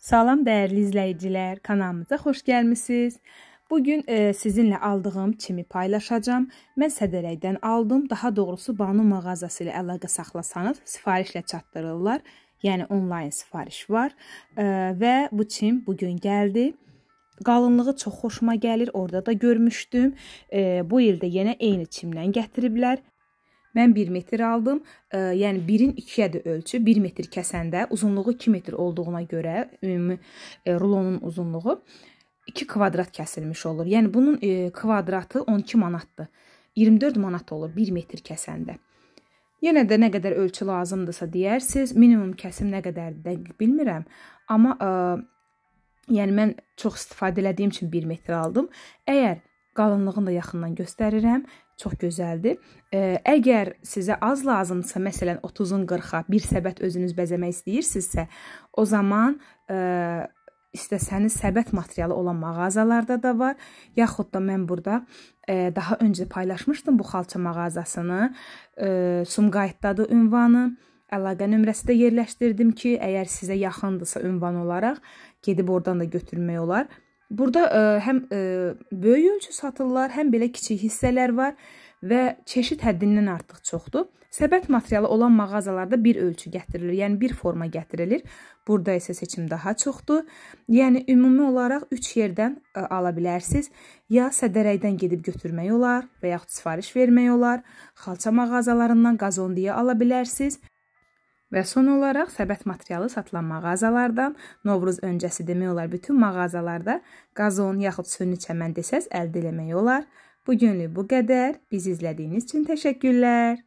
Salam dəyərli izləyicilər, kanalımıza xoş gəlmisiniz. Bu gün e, sizinlə aldığım çimi paylaşacağam. Mən Sədərəkdən aldım. Daha doğrusu Banu mağazası ilə əlaqə saxlasanız sifarişlə çatdırırlar. Yəni onlayn sifariş var e, və bu çim bu gün gəldi. Qalınlığı çox xoşuma gəlir. Orada da görmüşdüm. E, bu ildə yenə eyni çimdən gətiriblər. Mən 1 metr aldım. E, yəni 1-in 2-yədir ölçü. 1 metr kəsəndə uzunluğu 2 metr olduğuna görə ümumi e, rulonun uzunluğu 2 kvadrat kəsilmiş olur. Yəni bunun e, kvadratı 12 manatdır. 24 manat olur 1 metr kəsəndə. Yenə də nə qədər ölçü lazımdırsa deyərsiz. Minimum kəsim nə qədərdir dəqiq bilmirəm, amma ə, yəni mən çox istifadə elədiyim üçün 1 metr aldım. Əgər qalınlığını da yaxından göstərirəm çox gözəldir. E, əgər sizə az lazımdırsa, məsələn 30-un 40-a bir səbət özünüz bəzəmək istəyirsinizsə, o zaman ə, e, istəsəniz səbət materialı olan mağazalarda da var. Yaxud da mən burada ə, e, daha öncə paylaşmışdım bu xalça mağazasını. Ə, Sumqayıtdadır ünvanı. Əlaqə nömrəsi də yerləşdirdim ki, əgər sizə yaxındırsa ünvan olaraq gedib oradan da götürmək olar. Burada ə, e, həm ə, e, böyük ölçü satırlar, həm belə kiçik hissələr var və çeşid həddindən artıq çoxdur. Səbət materialı olan mağazalarda bir ölçü gətirilir, yəni bir forma gətirilir. Burada isə seçim daha çoxdur. Yəni ümumi olaraq 3 yerdən ə, e, ala bilərsiniz. Ya sədərəkdən gedib götürmək olar və yaxud sifariş vermək olar. Xalça mağazalarından qazondiyə ala bilərsiniz. Və son olaraq səbət materialı satılan mağazalardan Novruz öncəsi demək olar bütün mağazalarda qazon yaxud sönü çəmən desəz əldə eləmək olar. Bu günlük bu qədər. Bizi izlədiyiniz üçün təşəkkürlər.